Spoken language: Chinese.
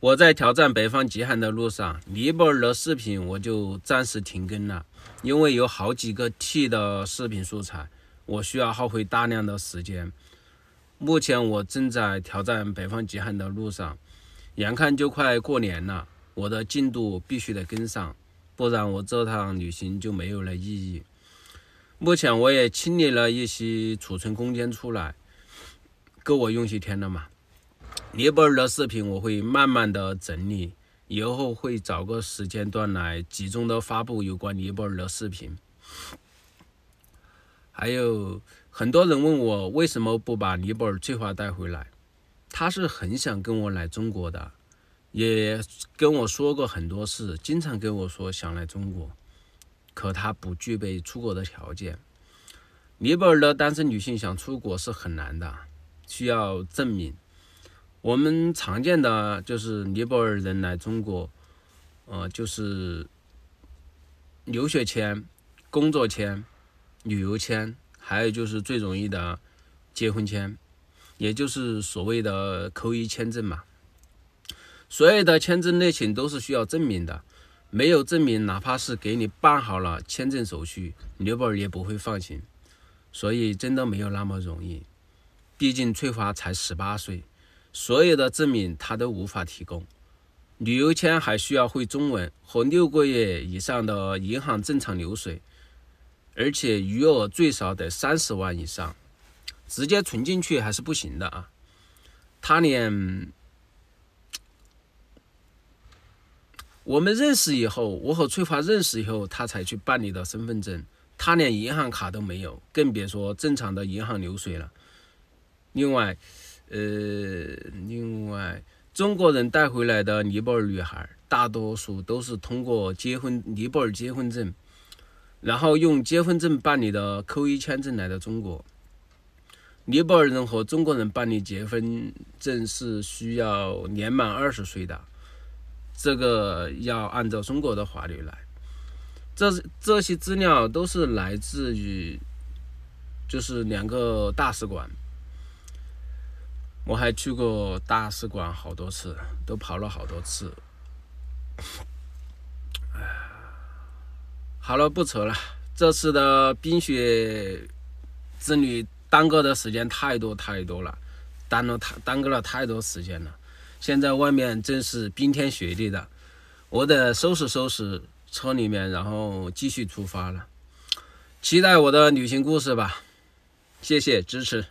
我在挑战北方极寒的路上，尼泊尔的视频我就暂时停更了，因为有好几个 T 的视频素材，我需要耗费大量的时间。目前我正在挑战北方极寒的路上，眼看就快过年了，我的进度必须得跟上，不然我这趟旅行就没有了意义。目前我也清理了一些储存空间出来，够我用些天了嘛。尼泊尔的视频我会慢慢的整理，以后会找个时间段来集中的发布有关尼泊尔的视频。还有很多人问我为什么不把尼泊尔翠花带回来？他是很想跟我来中国的，也跟我说过很多次，经常跟我说想来中国，可他不具备出国的条件。尼泊尔的单身女性想出国是很难的，需要证明。我们常见的就是尼泊尔人来中国，呃，就是留学签、工作签、旅游签，还有就是最容易的结婚签，也就是所谓的扣一签证嘛。所有的签证类型都是需要证明的，没有证明，哪怕是给你办好了签证手续，尼泊尔也不会放行。所以真的没有那么容易。毕竟翠华才十八岁。所有的证明他都无法提供，旅游签还需要会中文和六个月以上的银行正常流水，而且余额最少得三十万以上，直接存进去还是不行的啊！他连我们认识以后，我和翠花认识以后，他才去办理的身份证，他连银行卡都没有，更别说正常的银行流水了。另外，呃，另外，中国人带回来的尼泊尔女孩，大多数都是通过结婚尼泊尔结婚证，然后用结婚证办理的扣一签证来到中国。尼泊尔人和中国人办理结婚证是需要年满二十岁的，这个要按照中国的法律来。这这些资料都是来自于，就是两个大使馆。我还去过大使馆好多次，都跑了好多次。好了不扯了，这次的冰雪之旅耽搁的时间太多太多了，耽了太耽搁了太多时间了。现在外面正是冰天雪地的，我得收拾收拾车里面，然后继续出发了。期待我的旅行故事吧，谢谢支持。